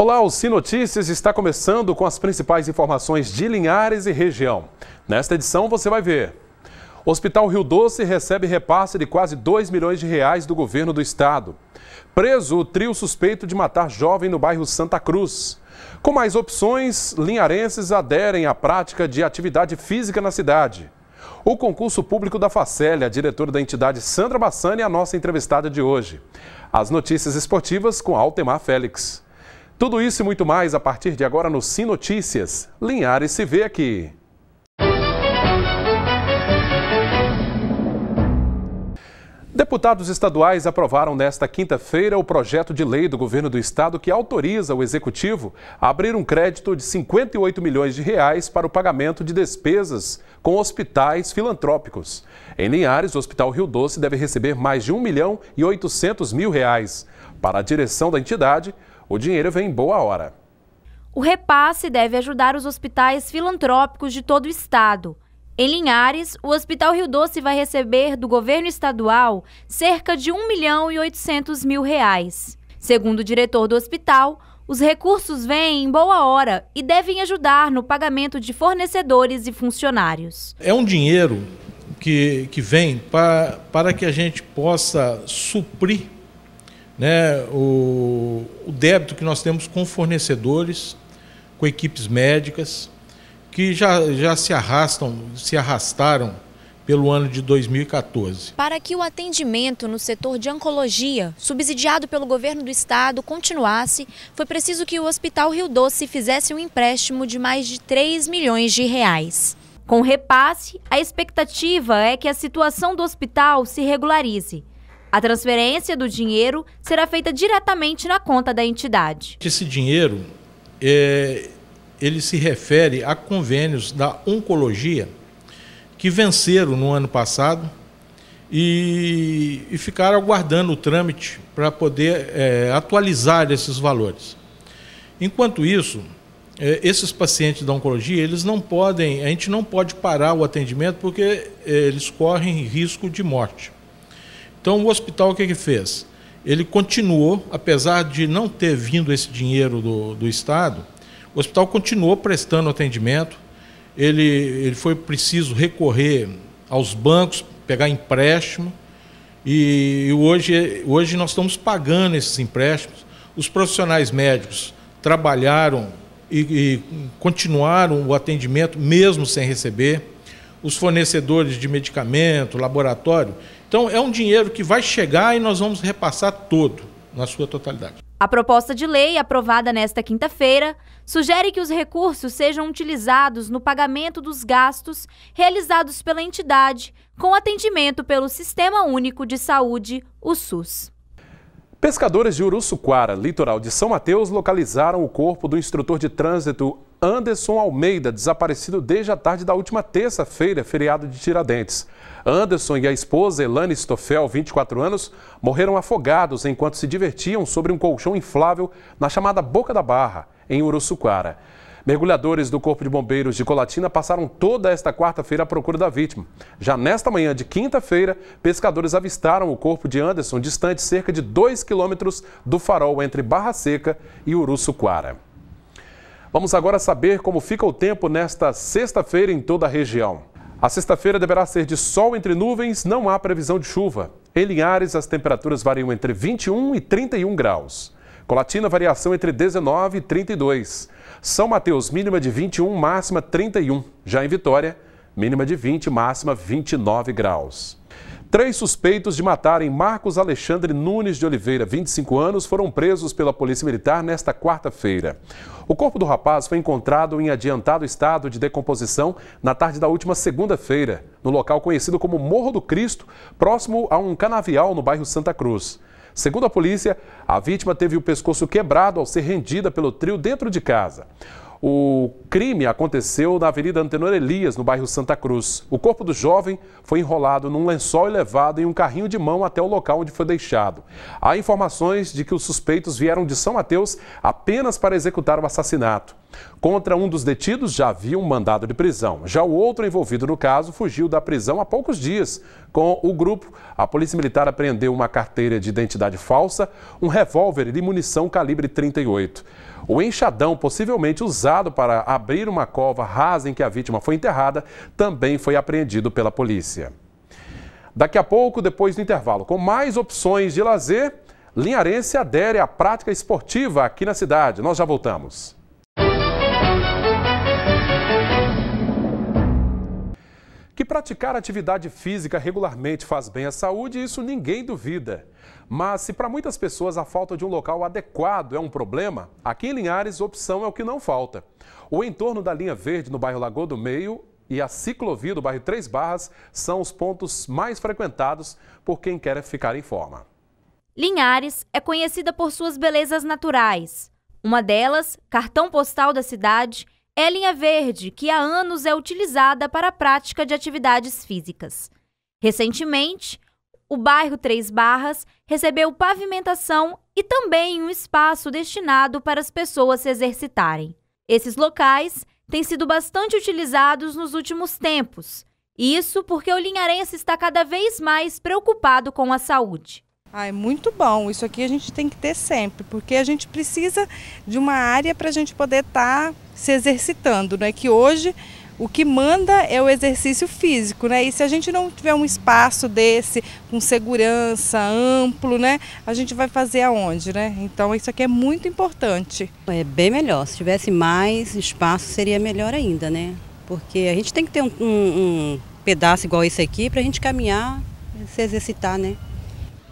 Olá, o Notícias está começando com as principais informações de Linhares e região. Nesta edição você vai ver. Hospital Rio Doce recebe repasse de quase 2 milhões de reais do governo do estado. Preso o trio suspeito de matar jovem no bairro Santa Cruz. Com mais opções, linharenses aderem à prática de atividade física na cidade. O concurso público da Facel, a diretora da entidade Sandra Bassani é a nossa entrevistada de hoje. As notícias esportivas com Altemar Félix. Tudo isso e muito mais a partir de agora no Sim Notícias. Linhares se vê aqui. Deputados estaduais aprovaram nesta quinta-feira o projeto de lei do governo do estado que autoriza o executivo a abrir um crédito de 58 milhões de reais para o pagamento de despesas com hospitais filantrópicos. Em Linhares, o Hospital Rio Doce deve receber mais de 1 milhão e 800 mil reais. Para a direção da entidade, o dinheiro vem em boa hora. O repasse deve ajudar os hospitais filantrópicos de todo o estado. Em Linhares, o Hospital Rio Doce vai receber do governo estadual cerca de 1 milhão e 800 mil reais. Segundo o diretor do hospital, os recursos vêm em boa hora e devem ajudar no pagamento de fornecedores e funcionários. É um dinheiro que, que vem para, para que a gente possa suprir né, o, o débito que nós temos com fornecedores, com equipes médicas, que já, já se arrastam, se arrastaram pelo ano de 2014. Para que o atendimento no setor de oncologia, subsidiado pelo governo do estado, continuasse, foi preciso que o Hospital Rio Doce fizesse um empréstimo de mais de 3 milhões de reais. Com repasse, a expectativa é que a situação do hospital se regularize. A transferência do dinheiro será feita diretamente na conta da entidade. Esse dinheiro é, ele se refere a convênios da oncologia que venceram no ano passado e, e ficaram aguardando o trâmite para poder é, atualizar esses valores. Enquanto isso, é, esses pacientes da oncologia, eles não podem, a gente não pode parar o atendimento porque é, eles correm risco de morte. Então, o hospital o que, que fez? Ele continuou, apesar de não ter vindo esse dinheiro do, do Estado, o hospital continuou prestando atendimento. Ele, ele foi preciso recorrer aos bancos, pegar empréstimo. E hoje, hoje nós estamos pagando esses empréstimos. Os profissionais médicos trabalharam e, e continuaram o atendimento mesmo sem receber. Os fornecedores de medicamento, laboratório, então, é um dinheiro que vai chegar e nós vamos repassar todo, na sua totalidade. A proposta de lei, aprovada nesta quinta-feira, sugere que os recursos sejam utilizados no pagamento dos gastos realizados pela entidade com atendimento pelo Sistema Único de Saúde, o SUS. Pescadores de Uruçuquara, litoral de São Mateus, localizaram o corpo do instrutor de trânsito Anderson Almeida, desaparecido desde a tarde da última terça-feira, feriado de Tiradentes. Anderson e a esposa Elane Stoffel, 24 anos, morreram afogados enquanto se divertiam sobre um colchão inflável na chamada Boca da Barra, em Uruçuquara. Mergulhadores do Corpo de Bombeiros de Colatina passaram toda esta quarta-feira à procura da vítima. Já nesta manhã de quinta-feira, pescadores avistaram o corpo de Anderson distante cerca de 2 quilômetros do farol entre Barra Seca e Uruçuquara. Vamos agora saber como fica o tempo nesta sexta-feira em toda a região. A sexta-feira deverá ser de sol entre nuvens, não há previsão de chuva. Em Linhares, as temperaturas variam entre 21 e 31 graus. Colatina, variação entre 19 e 32. São Mateus, mínima de 21, máxima 31. Já em Vitória, mínima de 20, máxima 29 graus. Três suspeitos de matarem Marcos Alexandre Nunes de Oliveira, 25 anos, foram presos pela Polícia Militar nesta quarta-feira. O corpo do rapaz foi encontrado em adiantado estado de decomposição na tarde da última segunda-feira, no local conhecido como Morro do Cristo, próximo a um canavial no bairro Santa Cruz. Segundo a polícia, a vítima teve o pescoço quebrado ao ser rendida pelo trio dentro de casa. O crime aconteceu na Avenida Antenor Elias, no bairro Santa Cruz. O corpo do jovem foi enrolado num lençol e levado em um carrinho de mão até o local onde foi deixado. Há informações de que os suspeitos vieram de São Mateus apenas para executar o assassinato. Contra um dos detidos já havia um mandado de prisão. Já o outro envolvido no caso fugiu da prisão há poucos dias. Com o grupo, a Polícia Militar apreendeu uma carteira de identidade falsa, um revólver de munição calibre 38. O enxadão, possivelmente usado para abrir uma cova rasa em que a vítima foi enterrada, também foi apreendido pela polícia. Daqui a pouco, depois do intervalo, com mais opções de lazer, Linharense adere à prática esportiva aqui na cidade. Nós já voltamos. praticar atividade física regularmente faz bem à saúde, isso ninguém duvida. Mas se para muitas pessoas a falta de um local adequado é um problema, aqui em Linhares opção é o que não falta. O entorno da linha verde no bairro Lagoa do Meio e a ciclovia do bairro Três Barras são os pontos mais frequentados por quem quer ficar em forma. Linhares é conhecida por suas belezas naturais. Uma delas, cartão postal da cidade, é linha verde, que há anos é utilizada para a prática de atividades físicas. Recentemente, o bairro Três Barras recebeu pavimentação e também um espaço destinado para as pessoas se exercitarem. Esses locais têm sido bastante utilizados nos últimos tempos. Isso porque o linharense está cada vez mais preocupado com a saúde. Ah, é muito bom. Isso aqui a gente tem que ter sempre, porque a gente precisa de uma área para a gente poder estar tá se exercitando, é Que hoje o que manda é o exercício físico, né? E se a gente não tiver um espaço desse com segurança, amplo, né? A gente vai fazer aonde, né? Então isso aqui é muito importante. É bem melhor. Se tivesse mais espaço seria melhor ainda, né? Porque a gente tem que ter um, um, um pedaço igual esse aqui para a gente caminhar, se exercitar, né?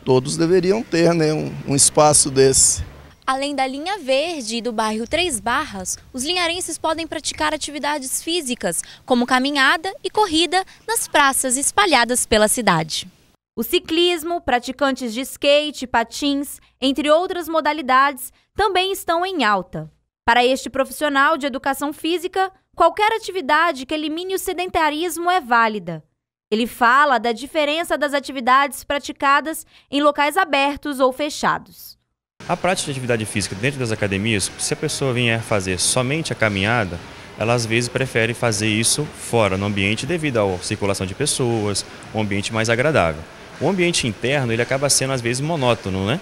todos deveriam ter né, um, um espaço desse. Além da linha verde e do bairro Três Barras, os linharenses podem praticar atividades físicas, como caminhada e corrida, nas praças espalhadas pela cidade. O ciclismo, praticantes de skate, patins, entre outras modalidades, também estão em alta. Para este profissional de educação física, qualquer atividade que elimine o sedentarismo é válida. Ele fala da diferença das atividades praticadas em locais abertos ou fechados. A prática de atividade física dentro das academias, se a pessoa vier fazer somente a caminhada, ela às vezes prefere fazer isso fora, no ambiente devido à circulação de pessoas, um ambiente mais agradável. O ambiente interno, ele acaba sendo às vezes monótono, né?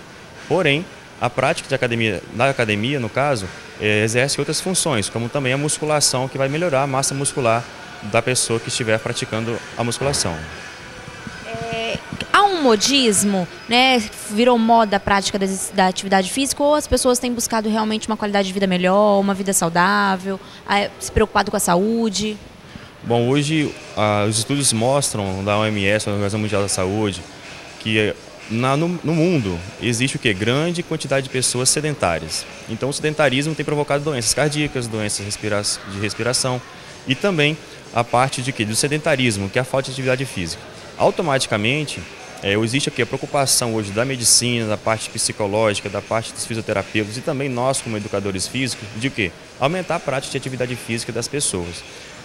Porém, a prática de academia, na academia, no caso, eh, exerce outras funções, como também a musculação, que vai melhorar a massa muscular da pessoa que estiver praticando a musculação. É, há um modismo, né? Virou moda a prática da atividade física ou as pessoas têm buscado realmente uma qualidade de vida melhor, uma vida saudável, se preocupado com a saúde? Bom, hoje ah, os estudos mostram da OMS, da Organização Mundial da Saúde, que na, no, no, mundo existe o que? Grande quantidade de pessoas sedentárias. Então o sedentarismo tem provocado doenças cardíacas, doenças de respiração e também a parte de que do sedentarismo, que é a falta de atividade física. Automaticamente, é, existe aqui a preocupação hoje da medicina, da parte psicológica, da parte dos fisioterapeutas e também nós como educadores físicos de que aumentar a prática de atividade física das pessoas.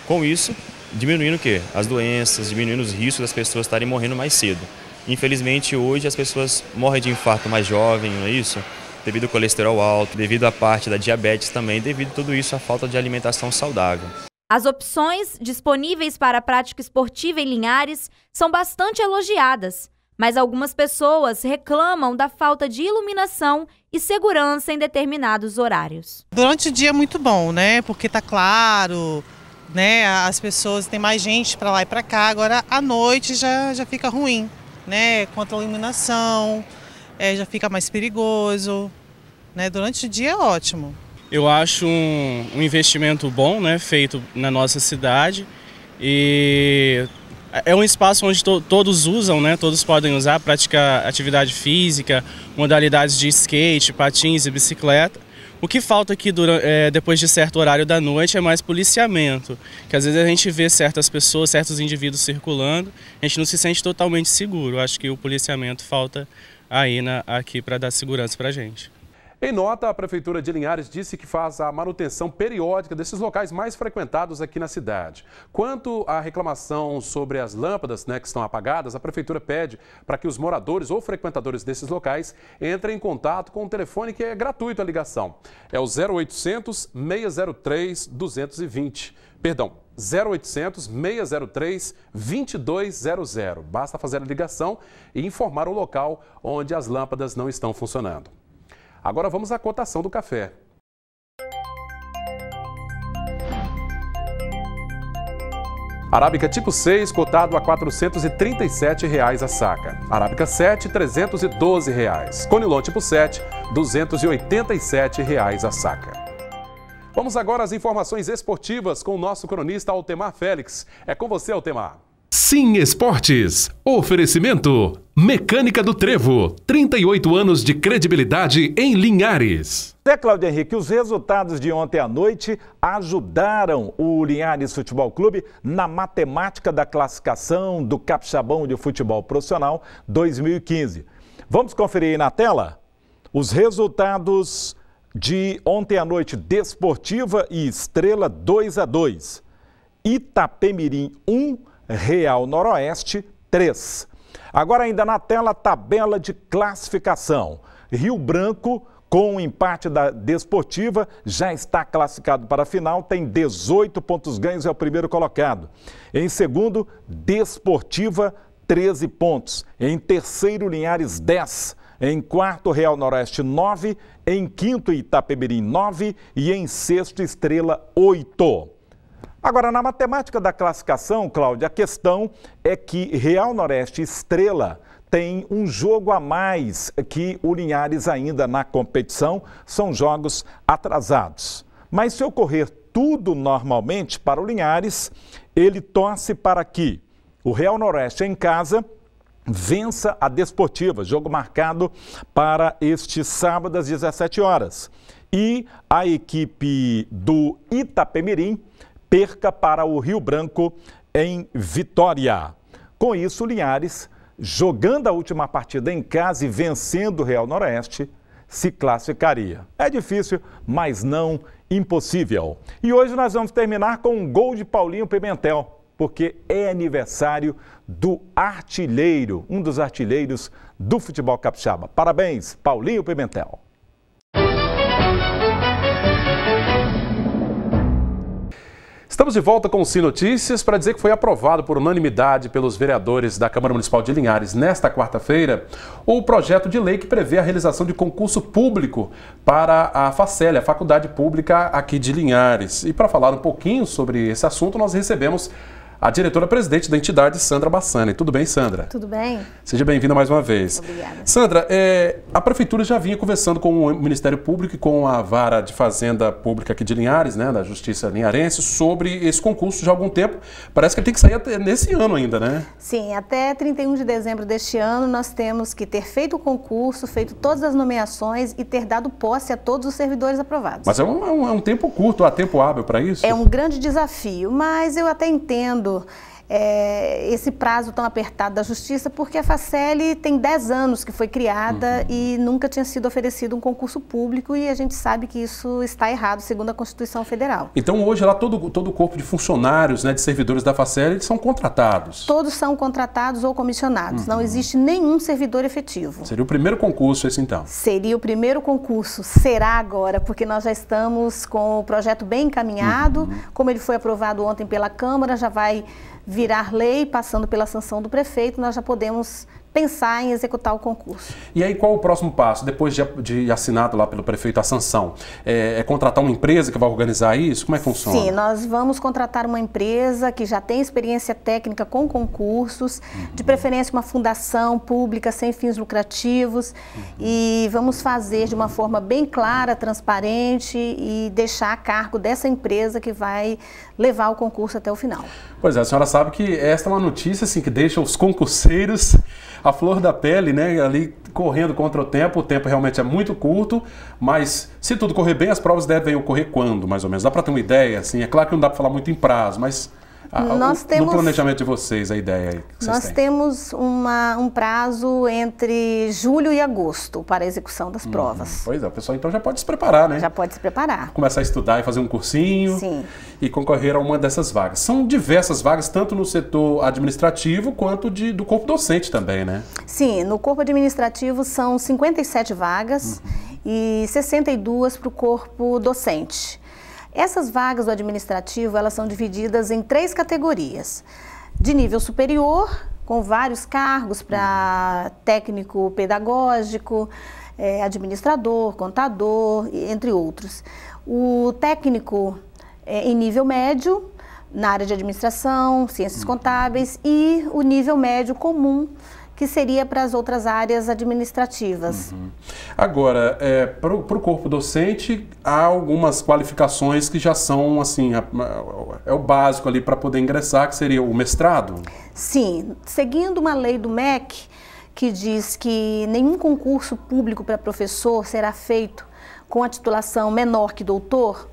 Com isso, diminuindo o quê? As doenças, diminuindo os riscos das pessoas estarem morrendo mais cedo. Infelizmente, hoje as pessoas morrem de infarto mais jovem, não é isso? Devido ao colesterol alto, devido à parte da diabetes também, devido a tudo isso à falta de alimentação saudável. As opções disponíveis para a prática esportiva em Linhares são bastante elogiadas, mas algumas pessoas reclamam da falta de iluminação e segurança em determinados horários. Durante o dia é muito bom, né? Porque tá claro, né? As pessoas tem mais gente para lá e para cá. Agora à noite já já fica ruim, né? Quanto à iluminação, é, já fica mais perigoso, né? Durante o dia é ótimo. Eu acho um, um investimento bom, né, feito na nossa cidade e é um espaço onde to todos usam, né? Todos podem usar, praticar atividade física, modalidades de skate, patins e bicicleta. O que falta aqui durante, é, depois de certo horário da noite é mais policiamento, que às vezes a gente vê certas pessoas, certos indivíduos circulando, a gente não se sente totalmente seguro. Acho que o policiamento falta aí na, aqui para dar segurança para a gente. Em nota, a Prefeitura de Linhares disse que faz a manutenção periódica desses locais mais frequentados aqui na cidade. Quanto à reclamação sobre as lâmpadas né, que estão apagadas, a Prefeitura pede para que os moradores ou frequentadores desses locais entrem em contato com o telefone que é gratuito a ligação. É o 0800 603 220. Perdão, 0800 603 2200. Basta fazer a ligação e informar o local onde as lâmpadas não estão funcionando. Agora vamos à cotação do café. Arábica tipo 6, cotado a R$ 437,00 a saca. Arábica 7, R$ 312,00. Reais. Conilon tipo 7, R$ 287,00 a saca. Vamos agora às informações esportivas com o nosso cronista Altemar Félix. É com você, Altemar. Sim Esportes. Oferecimento. Mecânica do Trevo. 38 anos de credibilidade em Linhares. É, Cláudio Henrique, os resultados de ontem à noite ajudaram o Linhares Futebol Clube na matemática da classificação do Capixabão de Futebol Profissional 2015. Vamos conferir aí na tela os resultados de ontem à noite, Desportiva e Estrela 2 a 2. Itapemirim 1, um, Real Noroeste, 3. Agora ainda na tela, tabela de classificação. Rio Branco, com o empate da Desportiva, já está classificado para a final, tem 18 pontos ganhos, é o primeiro colocado. Em segundo, Desportiva, 13 pontos. Em terceiro, Linhares, 10. Em quarto, Real Noroeste, 9. Em quinto, Itapemirim, 9. E em sexto, Estrela, 8. Agora, na matemática da classificação, Cláudia, a questão é que Real Noroeste Estrela tem um jogo a mais que o Linhares ainda na competição, são jogos atrasados. Mas se ocorrer tudo normalmente para o Linhares, ele torce para que o Real Noroeste em casa vença a Desportiva, jogo marcado para este sábado às 17 horas. E a equipe do Itapemirim perca para o Rio Branco em vitória. Com isso, Linhares, jogando a última partida em casa e vencendo o Real Noroeste, se classificaria. É difícil, mas não impossível. E hoje nós vamos terminar com um gol de Paulinho Pimentel, porque é aniversário do artilheiro, um dos artilheiros do futebol capixaba. Parabéns, Paulinho Pimentel. Estamos de volta com o Sim Notícias para dizer que foi aprovado por unanimidade pelos vereadores da Câmara Municipal de Linhares nesta quarta-feira o projeto de lei que prevê a realização de concurso público para a FACEL, a Faculdade Pública aqui de Linhares. E para falar um pouquinho sobre esse assunto, nós recebemos a diretora-presidente da entidade, Sandra Bassani. Tudo bem, Sandra? Tudo bem. Seja bem-vinda mais uma vez. Obrigada. Sandra, é, a Prefeitura já vinha conversando com o Ministério Público e com a Vara de Fazenda Pública aqui de Linhares, né, da Justiça Linharense, sobre esse concurso já há algum tempo. Parece que ele tem que sair até nesse ano ainda, né? Sim, até 31 de dezembro deste ano nós temos que ter feito o concurso, feito todas as nomeações e ter dado posse a todos os servidores aprovados. Mas é um, é um, é um tempo curto, há tempo hábil para isso? É um grande desafio, mas eu até entendo trabalhador é, esse prazo tão apertado da Justiça, porque a Facele tem 10 anos que foi criada uhum. e nunca tinha sido oferecido um concurso público e a gente sabe que isso está errado, segundo a Constituição Federal. Então, hoje, lá todo, todo o corpo de funcionários, né, de servidores da Facele, eles são contratados? Todos são contratados ou comissionados. Uhum. Não existe nenhum servidor efetivo. Seria o primeiro concurso esse, então? Seria o primeiro concurso. Será agora, porque nós já estamos com o projeto bem encaminhado. Uhum. Como ele foi aprovado ontem pela Câmara, já vai vir virar lei, passando pela sanção do prefeito, nós já podemos pensar em executar o concurso. E aí qual o próximo passo? Depois de, de assinado lá pelo prefeito a sanção, é, é, contratar uma empresa que vai organizar isso? Como é que funciona? Sim, nós vamos contratar uma empresa que já tem experiência técnica com concursos, uhum. de preferência uma fundação pública sem fins lucrativos uhum. e vamos fazer de uma forma bem clara, transparente e deixar a cargo dessa empresa que vai levar o concurso até o final. Pois é, a senhora sabe que esta é uma notícia assim, que deixa os concurseiros a flor da pele, né? Ali correndo contra o tempo, o tempo realmente é muito curto, mas se tudo correr bem, as provas devem ocorrer quando, mais ou menos? Dá para ter uma ideia, assim? É claro que não dá para falar muito em prazo, mas ah, Nós temos, no planejamento de vocês, a ideia que vocês Nós têm. temos uma, um prazo entre julho e agosto para a execução das uhum. provas. Uhum. Pois é, o pessoal então já pode se preparar, né? Já pode se preparar. Começar a estudar e fazer um cursinho Sim. e concorrer a uma dessas vagas. São diversas vagas, tanto no setor administrativo quanto de, do corpo docente também, né? Sim, no corpo administrativo são 57 vagas uhum. e 62 para o corpo docente. Essas vagas do administrativo, elas são divididas em três categorias. De nível superior, com vários cargos para técnico pedagógico, eh, administrador, contador, entre outros. O técnico eh, em nível médio, na área de administração, ciências uhum. contábeis, e o nível médio comum, que seria para as outras áreas administrativas. Uhum. Agora, é, para o corpo docente, há algumas qualificações que já são, assim, a, a, é o básico ali para poder ingressar, que seria o mestrado? Sim. Seguindo uma lei do MEC, que diz que nenhum concurso público para professor será feito com a titulação menor que doutor,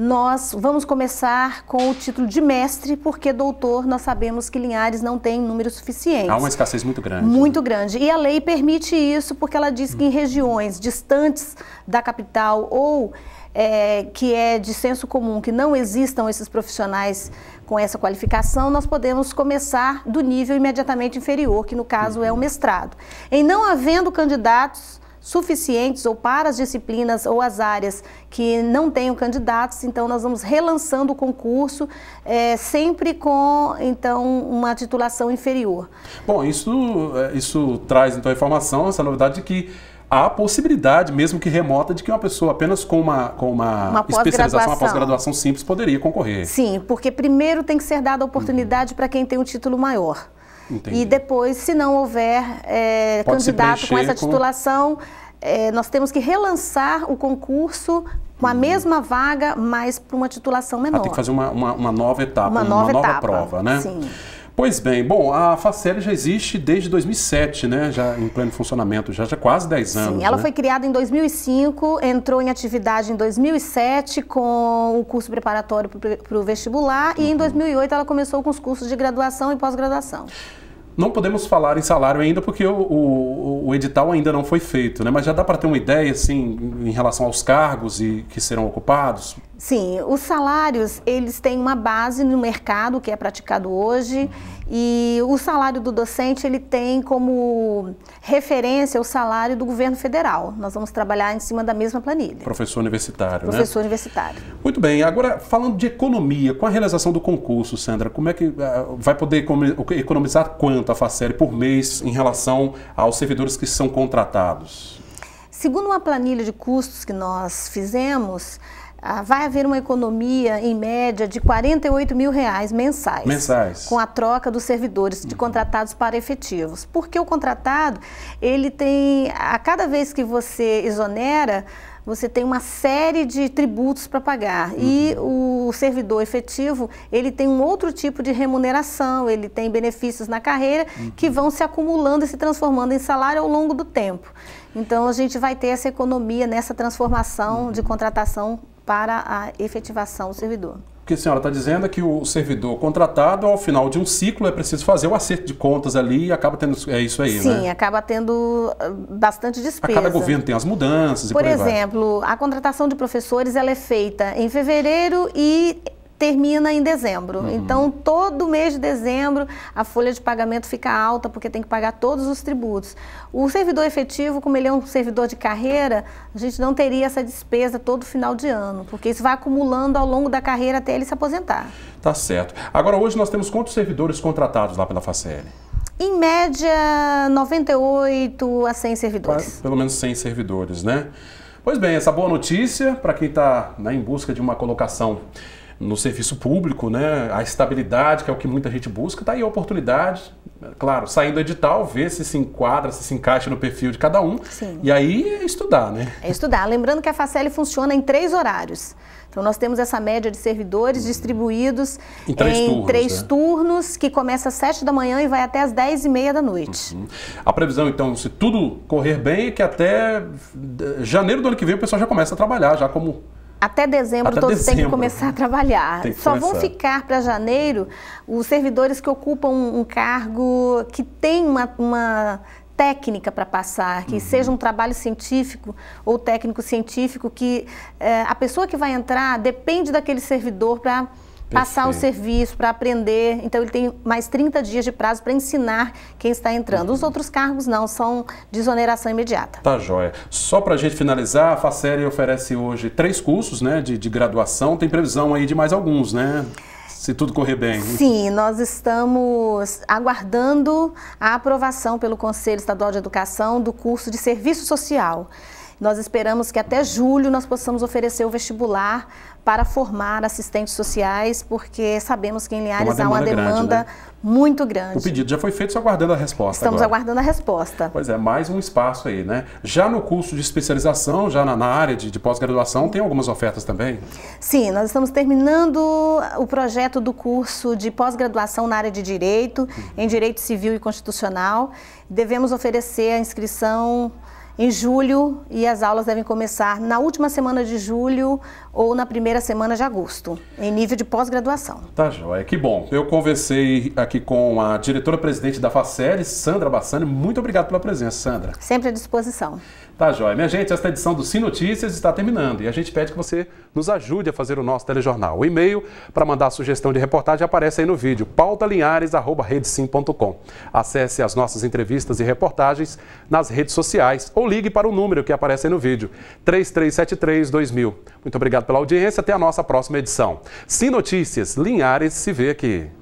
nós vamos começar com o título de mestre, porque doutor nós sabemos que Linhares não tem número suficiente. Há uma escassez muito grande. Né? Muito né? grande. E a lei permite isso porque ela diz que em regiões distantes da capital ou é, que é de senso comum que não existam esses profissionais com essa qualificação, nós podemos começar do nível imediatamente inferior, que no caso é o mestrado. Em não havendo candidatos suficientes ou para as disciplinas ou as áreas que não tenham candidatos, então nós vamos relançando o concurso, é, sempre com então uma titulação inferior. Bom, isso, eh, isso traz então a informação, essa novidade de que há a possibilidade, mesmo que remota, de que uma pessoa apenas com uma, com uma, uma especialização, uma pós-graduação simples poderia concorrer. Sim, porque primeiro tem que ser dada a oportunidade uhum. para quem tem um título maior. Entendi. E depois, se não houver é, candidato com essa titulação, com... É, nós temos que relançar o concurso com a uhum. mesma vaga, mas para uma titulação menor. Ah, tem que fazer uma, uma, uma nova etapa, uma, uma nova, nova etapa. prova, né? Sim. Pois bem, bom, a Facel já existe desde 2007, né? Já em pleno funcionamento, já, já quase 10 anos. Sim, ela né? foi criada em 2005, entrou em atividade em 2007 com o curso preparatório para o vestibular uhum. e em 2008 uhum. ela começou com os cursos de graduação e pós-graduação. Não podemos falar em salário ainda porque o, o, o, edital ainda não foi feito, né? Mas já dá para ter uma ideia, assim, em relação aos cargos e que serão ocupados? Sim, os salários, eles têm uma base no mercado que é praticado hoje e o salário do docente, ele tem como referência o salário do governo federal. Nós vamos trabalhar em cima da mesma planilha. Professor universitário, né? Professor né? universitário. Muito bem, agora falando de economia, com a realização do concurso, Sandra, como é que ah, vai poder economizar quanto a FACEL por mês em relação aos servidores que são contratados? Segundo uma planilha de custos que nós fizemos, ah, vai haver uma economia em média de 48 mil reais mensais, mensais. com a troca dos servidores de uhum. contratados para efetivos, porque o contratado ele tem a cada vez que você exonera você tem uma série de tributos para pagar. Uhum. E o servidor efetivo, ele tem um outro tipo de remuneração, ele tem benefícios na carreira uhum. que vão se acumulando e se transformando em salário ao longo do tempo. Então, a gente vai ter essa economia nessa transformação uhum. de contratação para a efetivação do servidor. O que a senhora está dizendo é que o servidor contratado, ao final de um ciclo, é preciso fazer o acerto de contas ali e acaba tendo é isso aí, Sim, né? Sim, acaba tendo ah, bastante despesa. A cada governo tem as mudanças por e por, exemplo, vai. a contratação de professores ela é feita em fevereiro e termina em dezembro. Uhum. Então, todo mês de dezembro, a folha de pagamento fica alta, porque tem que pagar todos os tributos. O servidor efetivo, como ele é um servidor de carreira, a gente não teria essa despesa todo final de ano, porque isso vai acumulando ao longo da carreira até ele se aposentar. Tá certo. Agora, hoje nós temos quantos servidores contratados lá pela FACEL? Em média, 98 a 100 servidores. Pelo menos 100 servidores, né? Pois bem, essa boa notícia para quem está né, em busca de uma colocação no serviço público, né? a estabilidade, que é o que muita gente busca, está aí a oportunidade. Claro, saindo do edital, ver se se enquadra, se se encaixa no perfil de cada um. Sim. E aí é estudar, né? É estudar. Lembrando que a Facele funciona em três horários. Então, nós temos essa média de servidores distribuídos em três, em turnos, três né? turnos, que começa às sete da manhã e vai até às dez e meia da noite. Uhum. A previsão, então, se tudo correr bem, é que até janeiro do ano que vem o pessoal já começa a trabalhar, já como até dezembro Até todos dezembro. têm que começar a trabalhar. Só começar. vão ficar para janeiro os servidores que ocupam um cargo que tem uma, uma técnica para passar, que uhum. seja um trabalho científico ou técnico científico, que eh, a pessoa que vai entrar depende daquele servidor para passar o serviço, para aprender. Então, ele tem mais 30 dias de prazo para ensinar quem está entrando. Os outros cargos não, são desoneração imediata. Tá joia. Só para a gente finalizar, a Facere oferece hoje três cursos né, de, de graduação, tem previsão aí de mais alguns, né? se tudo correr bem. Sim, nós estamos aguardando a aprovação pelo Conselho Estadual de Educação do curso de Serviço Social. Nós esperamos que até julho nós possamos oferecer o vestibular para formar assistentes sociais, porque sabemos que em Linhares uma há uma demanda grande, né? muito grande. O pedido já foi feito, só aguardando a resposta. Estamos agora. aguardando a resposta. Pois é, mais um espaço aí, né? Já no curso de especialização, já na, na área de, de pós-graduação, tem algumas ofertas também? Sim, nós estamos terminando o projeto do curso de pós-graduação na área de Direito, uhum. em Direito Civil e Constitucional. Devemos oferecer a inscrição em julho e as aulas devem começar na última semana de julho ou na primeira semana de agosto, em nível de pós-graduação. Tá, joia. Que bom. Eu conversei aqui com a diretora-presidente da FACEL, Sandra Bassani. Muito obrigado pela presença, Sandra. Sempre à disposição. Tá, joia. Minha gente, esta edição do Sim Notícias está terminando e a gente pede que você nos ajude a fazer o nosso telejornal. O e-mail para mandar a sugestão de reportagem aparece aí no vídeo, pautalinhares.redesim.com. Acesse as nossas entrevistas e reportagens nas redes sociais ou ligue para o número que aparece aí no vídeo, 3373 2000. Muito obrigado Obrigado pela audiência. Até a nossa próxima edição. Sim Notícias, Linhares se vê aqui.